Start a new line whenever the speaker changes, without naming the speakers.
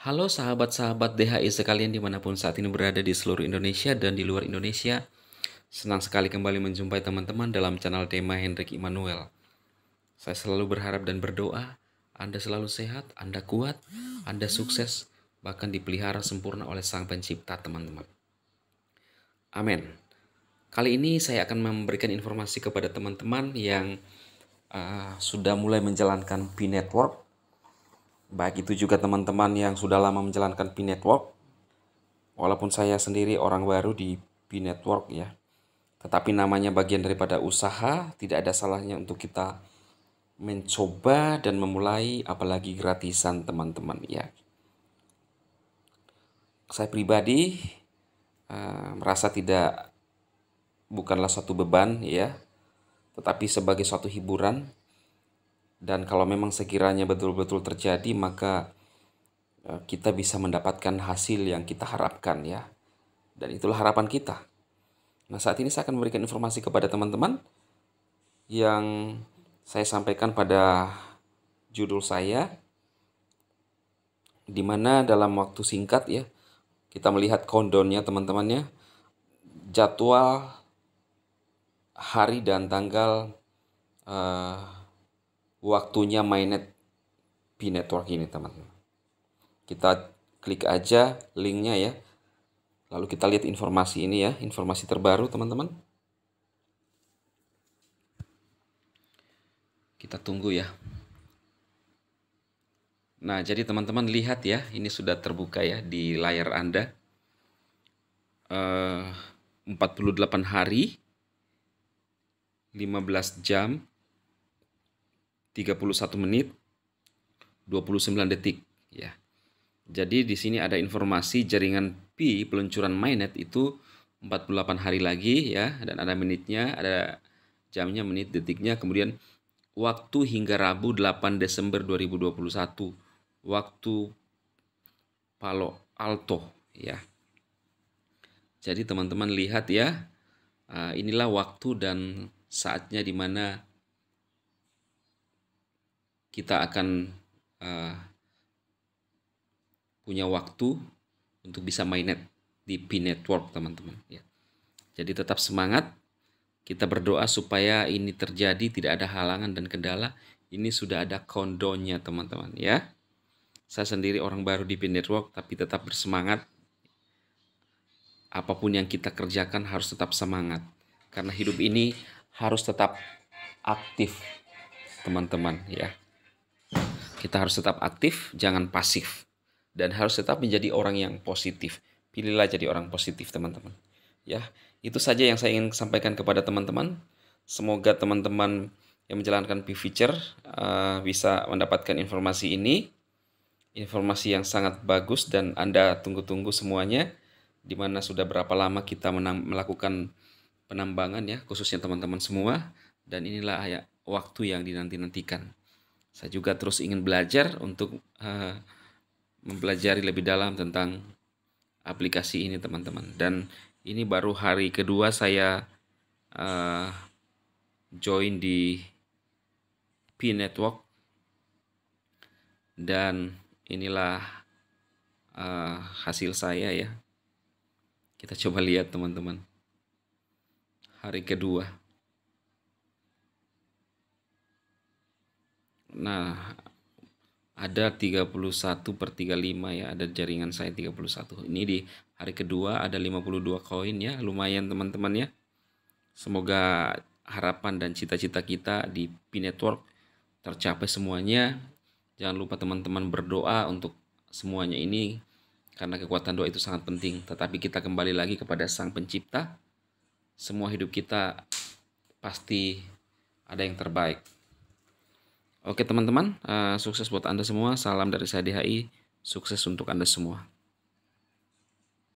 Halo sahabat-sahabat DHI sekalian dimanapun saat ini berada di seluruh Indonesia dan di luar Indonesia. Senang sekali kembali menjumpai teman-teman dalam channel tema Hendrik Immanuel. Saya selalu berharap dan berdoa Anda selalu sehat, Anda kuat, Anda sukses, bahkan dipelihara sempurna oleh Sang Pencipta teman-teman. Amin. Kali ini saya akan memberikan informasi kepada teman-teman yang uh, sudah mulai menjalankan P Network Baik itu juga teman-teman yang sudah lama menjalankan P Network. Walaupun saya sendiri orang baru di P Network ya. Tetapi namanya bagian daripada usaha, tidak ada salahnya untuk kita mencoba dan memulai apalagi gratisan teman-teman ya. Saya pribadi uh, merasa tidak bukanlah satu beban ya, tetapi sebagai suatu hiburan dan kalau memang sekiranya betul-betul terjadi maka eh, kita bisa mendapatkan hasil yang kita harapkan ya dan itulah harapan kita nah saat ini saya akan memberikan informasi kepada teman-teman yang saya sampaikan pada judul saya di mana dalam waktu singkat ya kita melihat countdownnya teman-temannya jadwal hari dan tanggal uh, waktunya mainnet B Network ini teman-teman. Kita klik aja linknya ya. Lalu kita lihat informasi ini ya, informasi terbaru teman-teman. Kita tunggu ya. Nah, jadi teman-teman lihat ya, ini sudah terbuka ya di layar Anda. Eh, uh, 48 hari, 15 jam, 31 menit 29 detik ya. Jadi di sini ada informasi jaringan pi peluncuran mainnet itu 48 hari lagi ya dan ada menitnya, ada jamnya, menit, detiknya, kemudian waktu hingga Rabu 8 Desember 2021 waktu Palo Alto ya. Jadi teman-teman lihat ya, ah, inilah waktu dan saatnya di mana kita akan uh, punya waktu untuk bisa mainnet di P Network teman-teman ya. Jadi tetap semangat kita berdoa supaya ini terjadi tidak ada halangan dan kendala ini sudah ada kondonya teman-teman ya. Saya sendiri orang baru di P Network tapi tetap bersemangat apapun yang kita kerjakan harus tetap semangat karena hidup ini harus tetap aktif teman-teman ya kita harus tetap aktif, jangan pasif. Dan harus tetap menjadi orang yang positif. Pilihlah jadi orang positif, teman-teman. Ya, itu saja yang saya ingin sampaikan kepada teman-teman. Semoga teman-teman yang menjalankan P-Feature uh, eh, bisa mendapatkan informasi ini. Informasi yang sangat bagus dan Anda tunggu-tunggu semuanya. Di mana sudah berapa lama kita melakukan penambangan ya, khususnya teman-teman semua. Dan inilah ayat waktu yang dinanti-nantikan. Saya juga terus ingin belajar untuk uh, mempelajari lebih dalam tentang aplikasi ini teman-teman. Dan ini baru hari kedua saya uh, join di P Network dan inilah uh, hasil saya ya. Kita coba lihat teman-teman. Hari kedua. Nah, ada 31 per 35 ya, ada jaringan saya 31. Ini di hari kedua ada 52 koin ya, lumayan teman-teman ya. Semoga harapan dan cita-cita kita di P Network tercapai semuanya. Jangan lupa teman-teman berdoa untuk semuanya ini karena kekuatan doa itu sangat penting. Tetapi kita kembali lagi kepada Sang Pencipta. Semua hidup kita pasti ada yang terbaik. Oke teman-teman, uh, sukses buat Anda semua. Salam dari saya DHI, sukses untuk Anda semua.